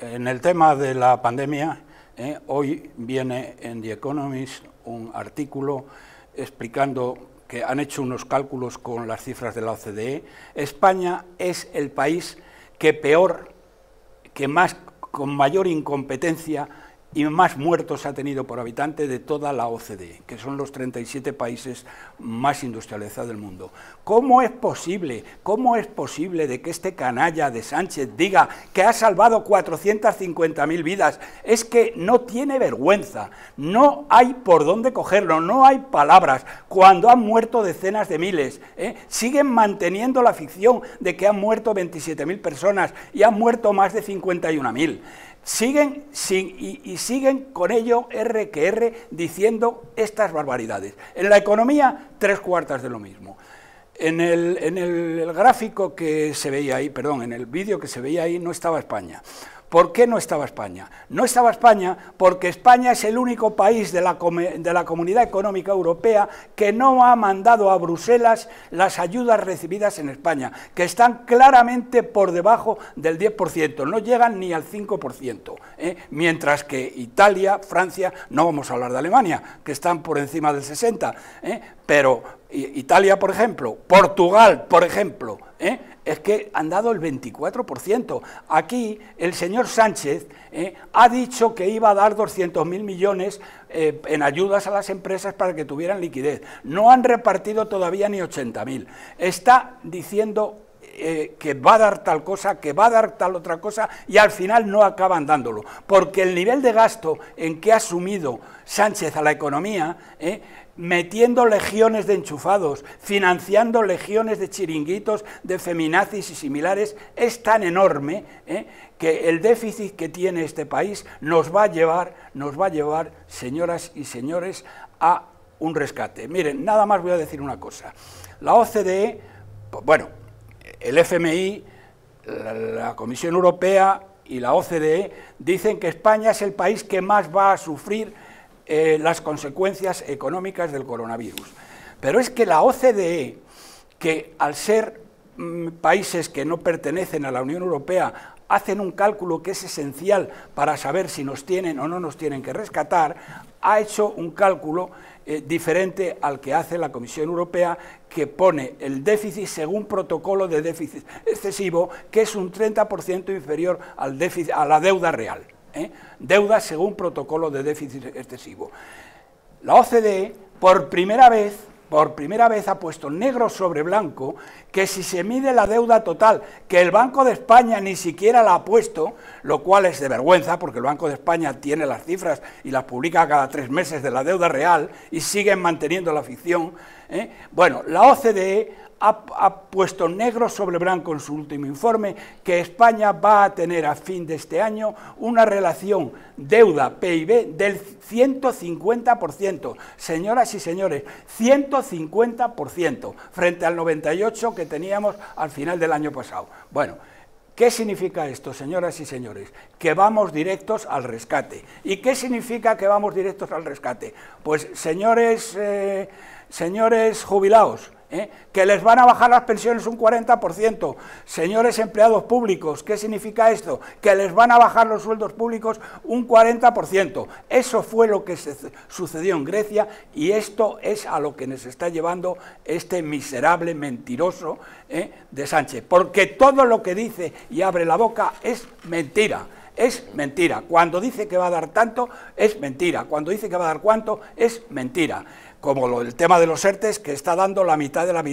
en el tema de la pandemia, eh, hoy viene en The Economist un artículo explicando que han hecho unos cálculos con las cifras de la OCDE. España es el país que peor, que más, con mayor incompetencia y más muertos ha tenido por habitante de toda la OCDE, que son los 37 países más industrializados del mundo. ¿Cómo es posible, cómo es posible de que este canalla de Sánchez diga que ha salvado 450.000 vidas? Es que no tiene vergüenza, no hay por dónde cogerlo, no hay palabras, cuando han muerto decenas de miles, ¿eh? siguen manteniendo la ficción de que han muerto 27.000 personas y han muerto más de 51.000 siguen sin, y, siguen con ello R que R diciendo estas barbaridades. En la economía, tres cuartas de lo mismo. En el, el gráfico que se veía ahí, perdón, en el vídeo que se veía ahí no estaba España. ¿Por qué no estaba España? No estaba España porque España es el único país de la, Comunidad Económica Europea que no ha mandado a Bruselas las ayudas recibidas en España, que están claramente por debajo del 10%, no llegan ni al 5%, ¿eh? mientras que Italia, Francia, no vamos a hablar de Alemania, que están por encima del 60%, ¿eh? pero eh, Italia, por ejemplo, Portugal, por ejemplo, es que han dado el 24%. Aquí el señor Sánchez eh, ha dicho que iba a dar 200.000 millones eh, en ayudas a las empresas para que tuvieran liquidez. No han repartido todavía ni 80.000. Está diciendo eh, que va a dar tal cosa, que va a dar tal otra cosa, y al final no acaban dándolo. Porque el nivel de gasto en que ha asumido Sánchez a la economía, eh, metiendo legiones de enchufados, financiando legiones de chiringuitos, de feminazis y similares, es tan enorme eh, que el déficit que tiene este país nos va a llevar, nos va a llevar, señoras y señores, a un rescate. Miren, nada más voy a decir una cosa. La OCDE, bueno, el FMI, la, Comisión Europea y la OCDE dicen que España es el país que más va a sufrir eh, las consecuencias económicas del coronavirus. Pero es que la OCDE, que al ser Mm, países que no pertenecen a la Unión Europea hacen un cálculo que es esencial para saber si nos tienen o no nos tienen que rescatar, ha hecho un cálculo eh, diferente al que hace la Comisión Europea, que pone el déficit según protocolo de déficit excesivo, que es un 30% inferior al déficit, a la deuda real. ¿eh? Deuda según protocolo de déficit excesivo. La OCDE, por primera vez, por primera vez ha puesto negro sobre blanco que si se mide la deuda total, que el Banco de España ni siquiera la ha puesto, lo cual es de vergüenza, porque el Banco de España tiene las cifras y las publica cada tres meses de la deuda real y siguen manteniendo la ficción. ¿eh? Bueno, la OCDE ha, puesto negro sobre blanco en su último informe que España va a tener a fin de este año una relación deuda-PIB del 150%. Señoras y señores, 150% frente al 98% que teníamos al final del año pasado. Bueno, ¿Qué significa esto, señoras y señores? Que vamos directos al rescate. ¿Y qué significa que vamos directos al rescate? Pues, señores, eh, señores jubilados, ¿eh? que les van a bajar las pensiones un 40%. Señores empleados públicos, ¿qué significa esto? Que les van a bajar los sueldos públicos un 40%. Eso fue lo que se sucedió en Grecia y esto es a lo que nos está llevando este miserable mentiroso ¿eh? de Sánchez. Porque todo lo que dice y abre la boca es mentira es mentira. Cuando dice que va a dar tanto, es mentira. Cuando dice que va a dar cuánto, es mentira. Como el tema de los ERTES que está dando la mitad de la mitad.